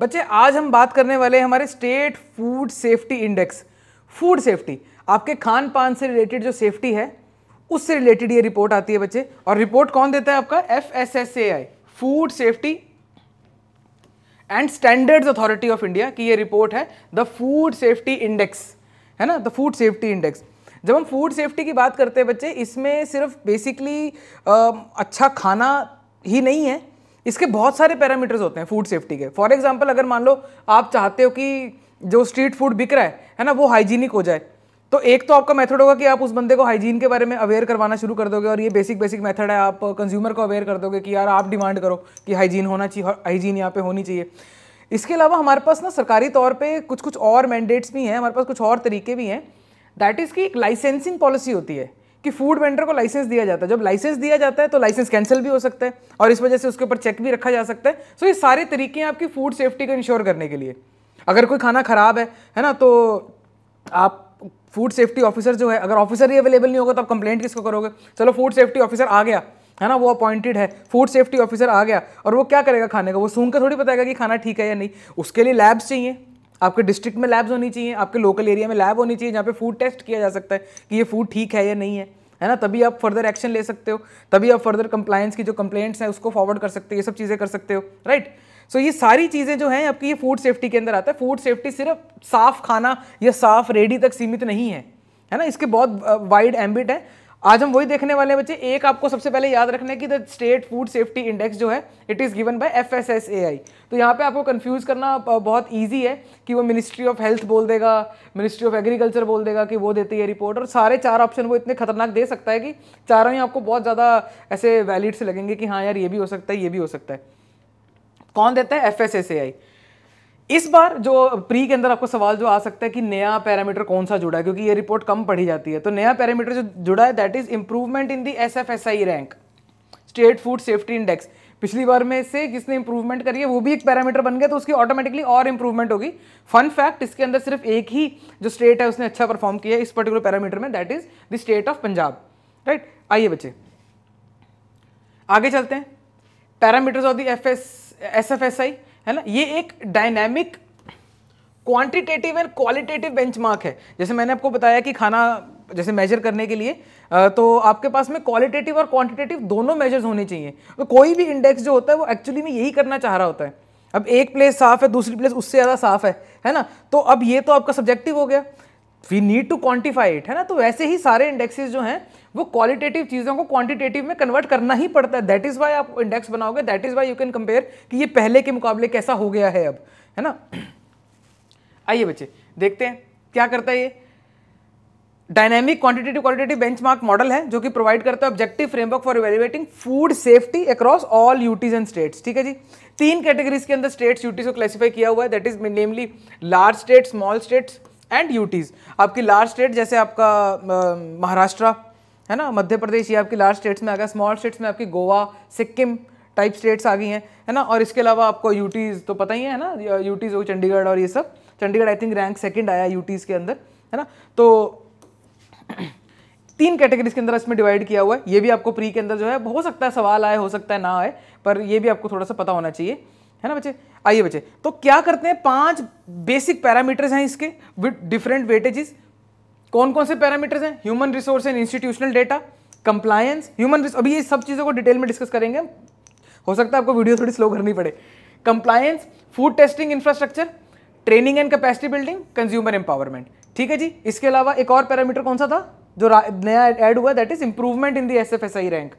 बच्चे आज हम बात करने वाले हैं हमारे state food safety index food safety आपके खान पान से रिलेटेड जो सेफ्टी है उससे रिलेटेड ये रिपोर्ट आती है बच्चे और रिपोर्ट कौन देता है आपका F S S A I food safety and standards authority of India की ये रिपोर्ट है द फूड सेफ्टी इंडेक्स है ना द फूड सेफ्टी इंडेक्स जब हम फूड सेफ्टी की बात करते हैं बच्चे इसमें सिर्फ बेसिकली अच्छा खाना ही नहीं है इसके बहुत सारे पैरामीटर्स होते हैं फूड सेफ्टी के फॉर एग्जाम्पल अगर मान लो आप चाहते हो कि जो स्ट्रीट फूड बिक रहा है है ना वो हाइजीनिक हो जाए तो एक तो आपका मेथड होगा कि आप उस बंदे को हाइजीन के बारे में अवेयर करवाना शुरू कर दोगे और ये बेसिक बेसिक मेथड है आप कंज्यूमर को अवेयर कर दोगे कि यार आप डिमांड करो कि हाइजीन होना चाहिए हाइजीन यहाँ पे होनी चाहिए इसके अलावा हमारे पास ना सरकारी तौर पे कुछ कुछ और मैंडेट्स भी हैं हमारे पास कुछ और तरीके भी हैं दैट इज़ की एक लाइसेंसिंग पॉलिसी होती है कि फूड वेंडर को लाइसेंस दिया जाता है जब लाइसेंस दिया जाता है तो लाइसेंस कैंसिल भी हो सकता है और इस वजह से उसके ऊपर चेक भी रखा जा सकता है सो ये सारे तरीके हैं आपकी फूड सेफ्टी को इंश्योर करने के लिए अगर कोई खाना ख़राब है है ना तो आप फूड सेफ्टी ऑफिसर जो है अगर ऑफिसर ही अवेलेबल नहीं होगा तो आप कंप्लेंट किसको करोगे चलो फूड सेफ्टी ऑफिसर आ गया है ना वो अपॉइंटेड है फूड सेफ्टी ऑफिसर आ गया और वो क्या करेगा खाने का वो सूंघ कर थोड़ी बताएगा कि खाना ठीक है या नहीं उसके लिए लैब्स चाहिए आपके डिस्ट्रिक्ट में लैब्स होनी चाहिए आपके लोकल एरिया में लैब होनी चाहिए जहाँ पे फूड टेस्ट किया जा सकता है कि ये फूड ठीक है या नहीं है है ना तभी आप फर्दर एक्शन ले सकते हो तभी आप फर्दर कंप्लायंस की जो कंप्लेंट्स हैं उसको फॉरवर्ड कर सकते हो ये सब चीज़ें कर सकते हो राइट सो so, ये सारी चीज़ें जो हैं आपकी ये फूड सेफ्टी के अंदर आता है फूड सेफ्टी सिर्फ साफ खाना या साफ रेडी तक सीमित नहीं है है ना इसके बहुत वाइड एम्बिट है आज हम वही देखने वाले हैं बच्चे एक आपको सबसे पहले याद रखना है कि the state food safety index जो है it is given by F S S A I तो यहाँ पे आपको कंफ्यूज करना बहुत ईजी है कि वो मिनिस्ट्री ऑफ हेल्थ बोल देगा मिनिस्ट्री ऑफ एग्रीकल्चर बोल देगा कि वो देती है रिपोर्ट और सारे चार ऑप्शन वो इतने खतरनाक दे सकता है कि चारों ही आपको बहुत ज़्यादा ऐसे वैलिड से लगेंगे कि हाँ यार ये भी हो सकता है ये भी हो सकता है कौन देता है F S S A I इस बार जो प्री के अंदर आपको सवाल जो आ सकता है कि नया पैरामीटर कौन सा जुड़ा है क्योंकि ये रिपोर्ट कम पढ़ी जाती है तो नया पैरामीटर जो जुड़ा है that is improvement in the S F S I rank state food safety index पिछली बार में से किसने इंप्रूवमेंट करी है वो भी एक पैरामीटर बन गया तो उसकी ऑटोमेटिकली और इंप्रूवमेंट होगी फन फैक्ट इसके अंदर सिर्फ एक ही जो स्टेट है उसने अच्छा परफॉर्म किया इस पर्टिकुलर पैरामीटर में that is the state of Punjab right आइए बच्चे आगे चलते हैं parameters of the F S S F S I है ना ये एक dynamic quantitative and qualitative benchmark है जैसे मैंने आपको बताया कि खाना जैसे मेजर करने के लिए तो आपके पास में क्वालिटेटिव और क्वांटिटेटिव दोनों मेजर्स होने चाहिए तो कोई भी इंडेक्स जो होता है वो एक्चुअली में यही करना चाह रहा होता है अब एक प्लेस साफ है दूसरी प्लेस उससे ज़्यादा साफ है है ना तो अब ये तो आपका सब्जेक्टिव हो गया we need to quantify it है ना तो वैसे ही सारे इंडेक्सेस जो हैं वो क्वालिटेटिव चीज़ों को क्वांटिटेटिव में कन्वर्ट करना ही पड़ता है दैट इज़ वाई आप इंडेक्स बनाओगे that is why you can compare कि ये पहले के मुकाबले कैसा हो गया है अब है ना आइए बच्चे देखते हैं क्या करता है ये dynamic quantitative qualitative benchmark model है जो कि प्रोवाइड करता है objective framework for evaluating food safety across all UTs and states ठीक है जी तीन कैटेगरीज के अंदर स्टेट्स यूटीज को क्लासिफाई किया हुआ है that is namely large states small states and UTs आपकी लार्ज स्टेट जैसे आपका महाराष्ट्र है ना मध्य प्रदेश ये आपकी लार्ज स्टेट्स में आ गया स्मॉल स्टेट्स में आपकी गोवा सिक्किम टाइप स्टेट्स आ गई हैं है ना और इसके अलावा आपको यूटीज़ तो पता ही है ना यूटीज़ हो चंडीगढ़ और ये सब Chandigarh I think rank second आया यूटीज़ के अंदर है ना तो तीन कैटेगरीज के अंदर इसमें डिवाइड किया हुआ है ये भी आपको प्री के अंदर जो है हो सकता है सवाल आए हो सकता है ना आए पर ये भी आपको थोड़ा सा पता होना चाहिए है ना बच्चे आइए बच्चे तो क्या करते हैं पांच बेसिक पैरामीटर्स हैं इसके विद डिफरेंट वेटेजेस कौन कौन से पैरामीटर्स हैं human resource and institutional data compliance human अभी ये सब चीज़ों को डिटेल में डिस्कस करेंगे हो सकता है आपको वीडियो थोड़ी स्लो करनी पड़े compliance food testing infrastructure training and capacity building consumer empowerment ठीक है जी इसके अलावा एक और पैरामीटर कौन सा था जो नया ऐड हुआ that is improvement in the S F S I rank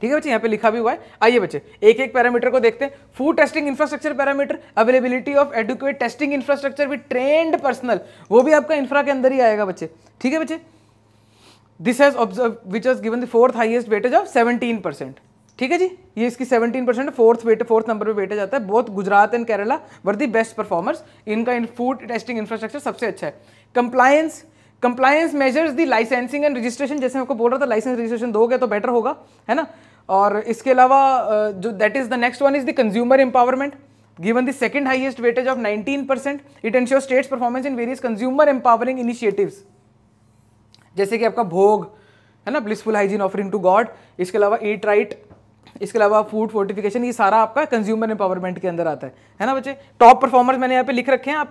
ठीक है बच्चे यहाँ पे लिखा भी हुआ है आइए बच्चे एक एक पैरामीटर को देखते हैं food testing infrastructure parameter availability of adequate testing infrastructure with trained personnel वो भी आपका इंफ्रा के अंदर ही आएगा बच्चे ठीक है बच्चे this has observe which has given the fourth highest weightage of seventeen percent ठीक है जी ये इसकी 17 percent fourth weight fourth number पे वेटेज आता है both Gujarat and Kerala were the best performers इनका इन फूड टेस्टिंग इंफ्रास्ट्रक्चर सबसे अच्छा है compliance compliance measures the licensing and registration जैसे मैं आपको बोल रहा था लाइसेंस रजिस्ट्रेशन दोगे तो बेटर होगा है ना और इसके अलावा जो that is the next one is the consumer empowerment given the second highest weightage of 19% it ensure states performance in various consumer empowering initiatives जैसे कि आपका भोग है ना blissful hygiene offering to god इसके अलावा ईट राइट इसके अलावा food fortification ये सारा आपका कंज्यूमर एम्पावरमेंट के अंदर आता है है ना बच्चे टॉप परफॉर्मर्स मैंने यहाँ पे लिख रखे हैं आप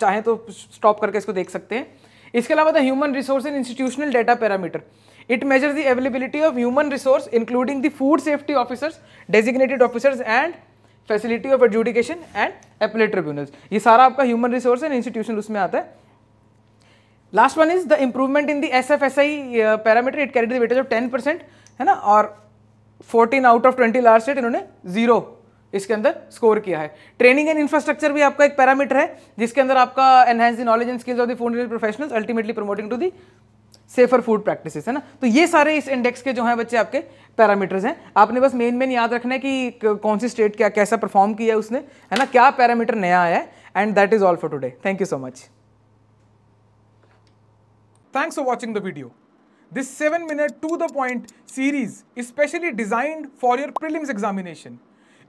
चाहें तो स्टॉप करके इसको देख सकते हैं इसके अलावा the human resource and institutional data parameter it measure the availability of human resource including the food safety officers designated officers and facility of adjudication and appellate tribunal ये सारा आपका ह्यूमन रिसोर्स एंड इंस्टीट्यूशन उसमें आता है last one is the improvement in the S F S I parameter it carry the weightage of ten percent है ना और fourteen out of twenty last date इन्होंने जीरो इसके अंदर स्कोर किया है ट्रेनिंग एंड इंफ्रास्ट्रक्चर भी आपका एक पैरामीटर है जिसके अंदर आपका enhance the knowledge and skills of the food industry professionals ultimately promoting to the safer food practice है ना तो ये सारे इस इंडेक्स के जो हैं बच्चे आपके पैरामीटर्स हैं आपने बस मेन मेन याद रखना है कि कौन सी स्टेट क्या कैसा परफॉर्म किया है उसने है ना क्या पैरामीटर नया आया है and that is all for today thank you so much thanks for watching the video this seven minute to the point series specially designed for your your examination